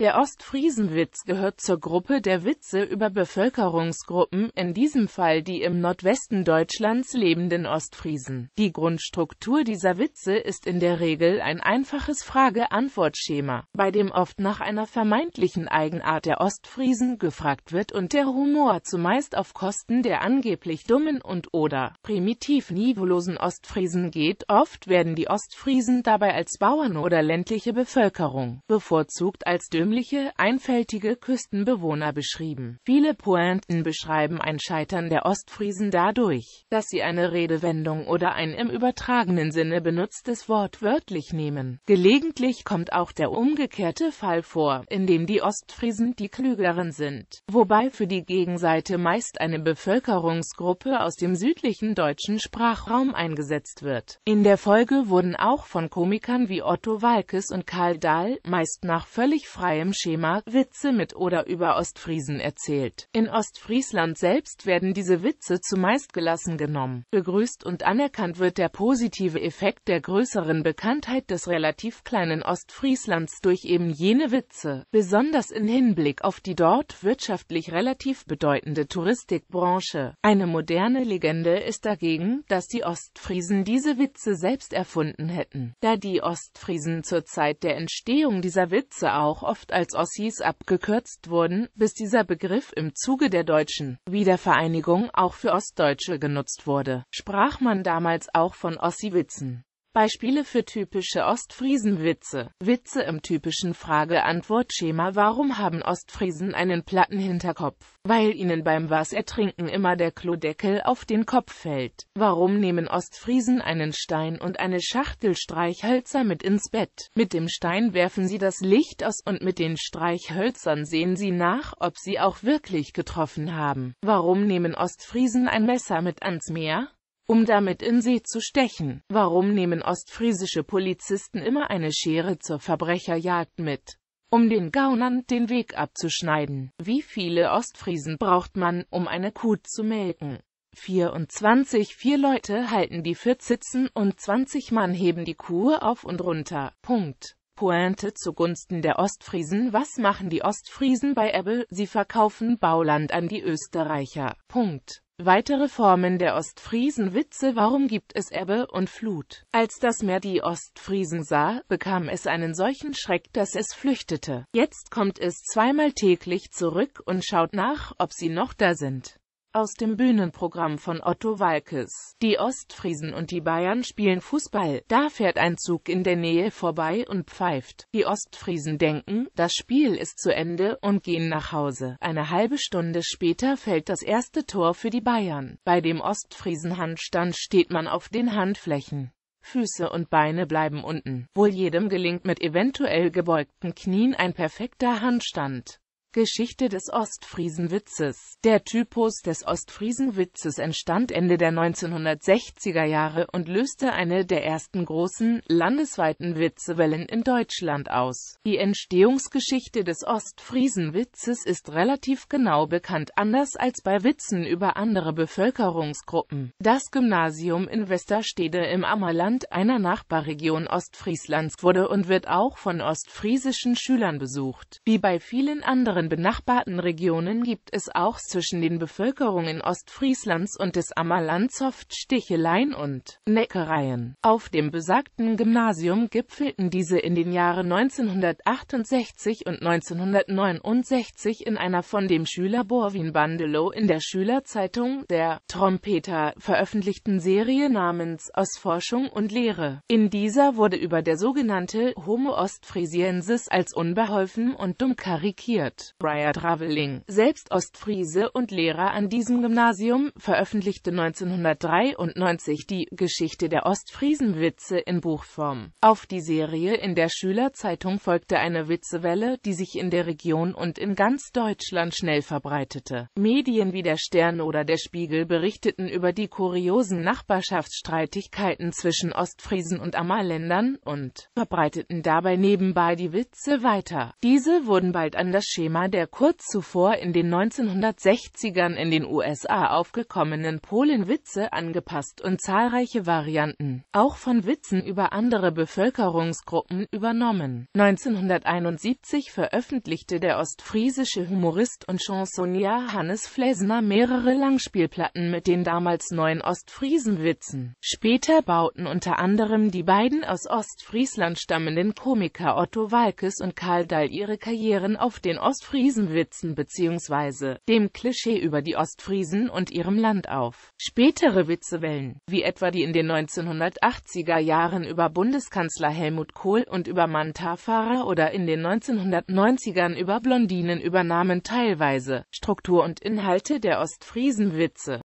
Der Ostfriesenwitz gehört zur Gruppe der Witze über Bevölkerungsgruppen, in diesem Fall die im Nordwesten Deutschlands lebenden Ostfriesen. Die Grundstruktur dieser Witze ist in der Regel ein einfaches Frage-Antwort-Schema, bei dem oft nach einer vermeintlichen Eigenart der Ostfriesen gefragt wird und der Humor zumeist auf Kosten der angeblich dummen und oder primitiv niveaulosen Ostfriesen geht. Oft werden die Ostfriesen dabei als Bauern oder ländliche Bevölkerung bevorzugt als düm herkömmliche, einfältige Küstenbewohner beschrieben. Viele Pointen beschreiben ein Scheitern der Ostfriesen dadurch, dass sie eine Redewendung oder ein im übertragenen Sinne benutztes Wort wörtlich nehmen. Gelegentlich kommt auch der umgekehrte Fall vor, in dem die Ostfriesen die Klügeren sind, wobei für die Gegenseite meist eine Bevölkerungsgruppe aus dem südlichen deutschen Sprachraum eingesetzt wird. In der Folge wurden auch von Komikern wie Otto Walkes und Karl Dahl, meist nach völlig freier freiem Schema Witze mit oder über Ostfriesen erzählt. In Ostfriesland selbst werden diese Witze zumeist gelassen genommen. Begrüßt und anerkannt wird der positive Effekt der größeren Bekanntheit des relativ kleinen Ostfrieslands durch eben jene Witze, besonders in Hinblick auf die dort wirtschaftlich relativ bedeutende Touristikbranche. Eine moderne Legende ist dagegen, dass die Ostfriesen diese Witze selbst erfunden hätten, da die Ostfriesen zur Zeit der Entstehung dieser Witze auch oft als Ossis abgekürzt wurden, bis dieser Begriff im Zuge der deutschen Wiedervereinigung auch für Ostdeutsche genutzt wurde, sprach man damals auch von Ossiwitzen. Beispiele für typische Ostfriesen-Witze. Witze im typischen Frage-Antwort-Schema Warum haben Ostfriesen einen platten Hinterkopf? Weil ihnen beim Wassertrinken immer der Klodeckel auf den Kopf fällt. Warum nehmen Ostfriesen einen Stein und eine Schachtel Streichhölzer mit ins Bett? Mit dem Stein werfen sie das Licht aus und mit den Streichhölzern sehen sie nach, ob sie auch wirklich getroffen haben. Warum nehmen Ostfriesen ein Messer mit ans Meer? um damit in See zu stechen. Warum nehmen ostfriesische Polizisten immer eine Schere zur Verbrecherjagd mit? um den Gaunern den Weg abzuschneiden. Wie viele Ostfriesen braucht man, um eine Kuh zu melken? 24 Vier Leute halten die Vierzitzen und 20 Mann heben die Kuh auf und runter. Punkt. Pointe zugunsten der Ostfriesen Was machen die Ostfriesen bei Ebbe? Sie verkaufen Bauland an die Österreicher. Punkt. Weitere Formen der Ostfriesen-Witze Warum gibt es Ebbe und Flut? Als das Meer die Ostfriesen sah, bekam es einen solchen Schreck, dass es flüchtete. Jetzt kommt es zweimal täglich zurück und schaut nach, ob sie noch da sind. Aus dem Bühnenprogramm von Otto Walkes. Die Ostfriesen und die Bayern spielen Fußball. Da fährt ein Zug in der Nähe vorbei und pfeift. Die Ostfriesen denken, das Spiel ist zu Ende und gehen nach Hause. Eine halbe Stunde später fällt das erste Tor für die Bayern. Bei dem Ostfriesen-Handstand steht man auf den Handflächen. Füße und Beine bleiben unten. Wohl jedem gelingt mit eventuell gebeugten Knien ein perfekter Handstand. Geschichte des Ostfriesenwitzes Der Typus des Ostfriesenwitzes entstand Ende der 1960er Jahre und löste eine der ersten großen, landesweiten Witzewellen in Deutschland aus. Die Entstehungsgeschichte des Ostfriesenwitzes ist relativ genau bekannt, anders als bei Witzen über andere Bevölkerungsgruppen. Das Gymnasium in Westerstede im Ammerland, einer Nachbarregion Ostfrieslands, wurde und wird auch von ostfriesischen Schülern besucht. Wie bei vielen anderen anderen benachbarten Regionen gibt es auch zwischen den Bevölkerungen Ostfrieslands und des Ammerland oft Sticheleien und Neckereien. Auf dem besagten Gymnasium gipfelten diese in den Jahren 1968 und 1969 in einer von dem Schüler Borwin Bandelow in der Schülerzeitung der Trompeter veröffentlichten Serie namens Aus Forschung und Lehre. In dieser wurde über der sogenannte Homo Ostfriesiensis als unbeholfen und dumm karikiert Student, Briar Traveling, selbst Ostfriese und Lehrer an diesem Gymnasium, veröffentlichte 1993 die Geschichte der Ostfriesenwitze in Buchform. Auf die Serie in der Schülerzeitung folgte eine Witzewelle, die sich in der Region und in ganz Deutschland schnell verbreitete. Medien wie der Stern oder der Spiegel berichteten über die kuriosen Nachbarschaftsstreitigkeiten zwischen Ostfriesen und Ammerländern und verbreiteten dabei nebenbei die Witze weiter. Diese wurden bald an das Schema Thema der kurz zuvor in den 1960ern in den USA aufgekommenen Polenwitze angepasst und zahlreiche Varianten, auch von Witzen über andere Bevölkerungsgruppen, übernommen. 1971 veröffentlichte der ostfriesische Humorist und Chansonnier Hannes Flesner mehrere Langspielplatten mit den damals neuen Ostfriesenwitzen. Später bauten unter anderem die beiden aus Ostfriesland stammenden Komiker Otto Walkes und Karl Dall ihre Karrieren auf den Ostfriesen Ostfriesenwitzen bzw. dem Klischee über die Ostfriesen und ihrem Land auf. Spätere Witzewellen, wie etwa die in den 1980er Jahren über Bundeskanzler Helmut Kohl und über Manta-Fahrer oder in den 1990ern über Blondinen übernahmen teilweise Struktur und Inhalte der Ostfriesenwitze.